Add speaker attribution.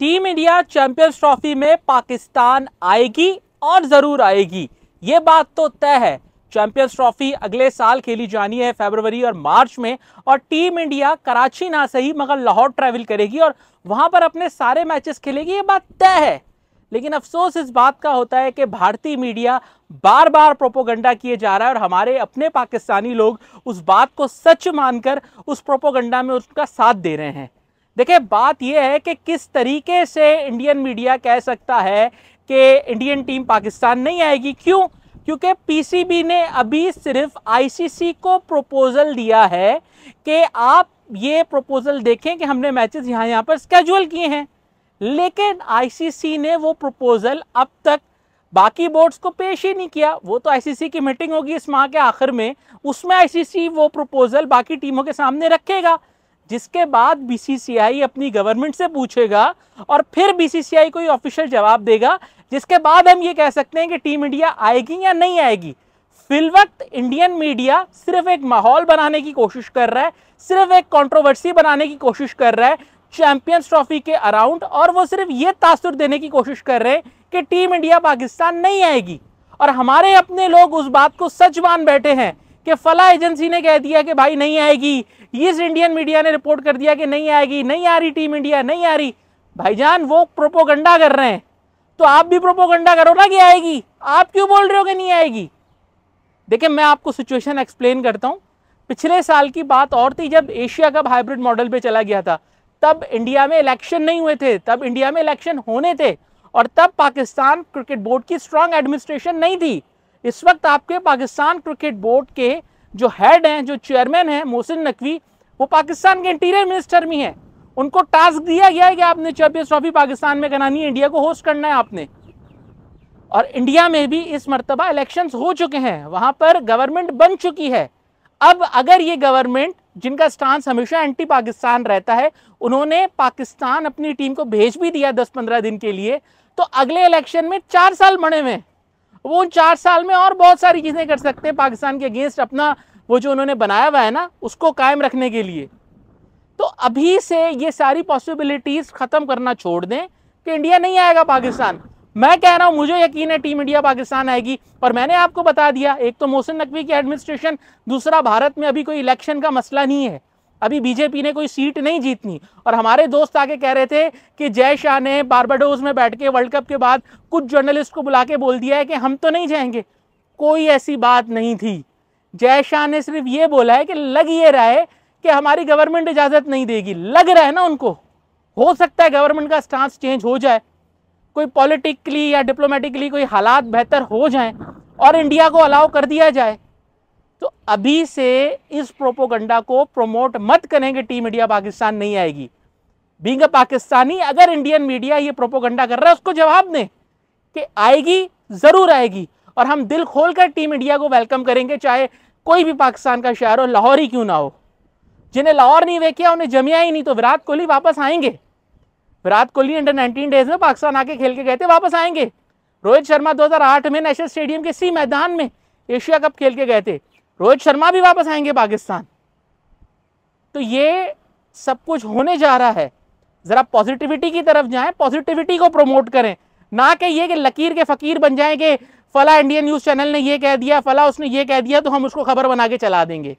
Speaker 1: team India champions trophy में पाकिस्तान आएगी और ज़रूर आएगी ये बात तो तय है चैंपियंस ट्रॉफी अगले साल खेली जानी है फेबरवरी और मार्च में और टीम इंडिया कराची ना सही मगर लाहौर ट्रैवल करेगी और वहां पर अपने सारे मैचेस खेलेगी ये बात तय है लेकिन अफसोस इस बात का होता है कि भारतीय मीडिया बार बार प्रोपोगंडा किए जा रहा है और हमारे अपने पाकिस्तानी लोग उस बात को सच मानकर उस प्रोपोगंडा में उसका साथ दे रहे हैं देखिए बात यह है कि किस तरीके से इंडियन मीडिया कह सकता है कि इंडियन टीम पाकिस्तान नहीं आएगी क्यों क्योंकि पीसीबी ने अभी सिर्फ आईसीसी को प्रपोजल दिया है कि आप ये प्रपोजल देखें कि हमने मैचेस यहाँ यहाँ पर स्केजुअल किए हैं लेकिन आईसीसी ने वो प्रपोजल अब तक बाकी बोर्ड्स को पेश ही नहीं किया वो तो आईसीसी की मीटिंग होगी इस माह के आखिर में उसमें आईसीसी वो प्रपोजल बाकी टीमों के सामने रखेगा जिसके बाद बीसीसीआई अपनी गवर्नमेंट से पूछेगा और फिर बीसीसीआई कोई ऑफिशियल जवाब देगा जिसके बाद हम ये कह सकते हैं कि टीम इंडिया आएगी या नहीं आएगी फिलवक्त इंडियन मीडिया सिर्फ एक माहौल बनाने की कोशिश कर रहा है सिर्फ एक कंट्रोवर्सी बनाने की कोशिश कर रहा है चैंपियंस ट्रॉफी के अराउंड और वो सिर्फ ये तासुर देने की कोशिश कर रहे हैं कि टीम इंडिया पाकिस्तान नहीं आएगी और हमारे अपने लोग उस बात को सच मान बैठे हैं कि फला एजेंसी ने कह दिया कि भाई नहीं आएगी इस इंडियन मीडिया ने रिपोर्ट कर दिया कि नहीं आएगी नहीं आ रही टीम इंडिया नहीं आ रही भाईजान वो प्रोपोगंडा कर रहे हैं तो आप भी प्रोपोगंडा करो ना कि आएगी आप क्यों बोल रहे हो कि नहीं आएगी देखिए मैं आपको सिचुएशन एक्सप्लेन करता हूँ पिछले साल की बात और थी जब एशिया कप हाइब्रिड मॉडल पे चला गया था तब इंडिया में इलेक्शन नहीं हुए थे तब इंडिया में इलेक्शन होने थे और तब पाकिस्तान क्रिकेट बोर्ड की स्ट्रांग एडमिनिस्ट्रेशन नहीं थी इस वक्त आपके पाकिस्तान क्रिकेट बोर्ड के जो हेड हैं जो चेयरमैन हैं मोहसिन नकवी वो पाकिस्तान के इंटीरियर मिनिस्टर भी हैं उनको टास्क दिया गया है कि आपने चैंपियंस ट्रॉफी पाकिस्तान में करानी है इंडिया को होस्ट करना है आपने और इंडिया में भी इस मरतबा इलेक्शंस हो चुके हैं वहाँ पर गवर्नमेंट बन चुकी है अब अगर ये गवर्नमेंट जिनका स्टांस हमेशा एंटी पाकिस्तान रहता है उन्होंने पाकिस्तान अपनी टीम को भेज भी दिया दस पंद्रह दिन के लिए तो अगले इलेक्शन में चार साल बने हुए हैं वो उन चार साल में और बहुत सारी चीज़ें कर सकते हैं पाकिस्तान के अगेंस्ट अपना वो जो उन्होंने बनाया हुआ है ना उसको कायम रखने के लिए तो अभी से ये सारी पॉसिबिलिटीज़ ख़त्म करना छोड़ दें कि इंडिया नहीं आएगा पाकिस्तान मैं कह रहा हूँ मुझे यकीन है टीम इंडिया पाकिस्तान आएगी और मैंने आपको बता दिया एक तो मोहसिन नकवी की एडमिनिस्ट्रेशन दूसरा भारत में अभी कोई इलेक्शन का मसला नहीं है अभी बीजेपी ने कोई सीट नहीं जीतनी और हमारे दोस्त आके कह रहे थे कि जय शाह ने बारबाडोज में बैठ के वर्ल्ड कप के बाद कुछ जर्नलिस्ट को बुला के बोल दिया है कि हम तो नहीं जाएंगे कोई ऐसी बात नहीं थी जय शाह ने सिर्फ ये बोला है कि लग ये रहा है कि हमारी गवर्नमेंट इजाज़त नहीं देगी लग रहा है ना उनको हो सकता है गवर्नमेंट का स्टांस चेंज हो जाए कोई पॉलिटिकली या डिप्लोमेटिकली कोई हालात बेहतर हो जाए और इंडिया को अलाउ कर दिया जाए तो अभी से इस प्रोपोगंडा को प्रमोट मत करेंगे टीम इंडिया पाकिस्तान नहीं आएगी बींग पाकिस्तानी अगर इंडियन मीडिया ये प्रोपोगंडा कर रहा है उसको जवाब दें कि आएगी ज़रूर आएगी और हम दिल खोल कर टीम इंडिया को वेलकम करेंगे चाहे कोई भी पाकिस्तान का शहर हो लाहौर ही क्यों ना हो जिन्हें लाहौर नहीं वे किया उन्हें जमिया ही नहीं तो विराट कोहली वापस आएंगे विराट कोहली अंडर 19 डेज में पाकिस्तान आके खेल के गए थे वापस आएंगे रोहित शर्मा 2008 में नेशनल स्टेडियम के सी मैदान में एशिया कप खेल के गए थे रोहित शर्मा भी वापस आएंगे पाकिस्तान तो ये सब कुछ होने जा रहा है ज़रा पॉजिटिविटी की तरफ जाएं पॉजिटिविटी को प्रमोट करें ना कि ये कि लकीर के फ़कीर बन जाएं कि फ़ला इंडियन न्यूज़ चैनल ने ये कह दिया फ़ला उसने ये कह दिया तो हम उसको खबर बना के चला देंगे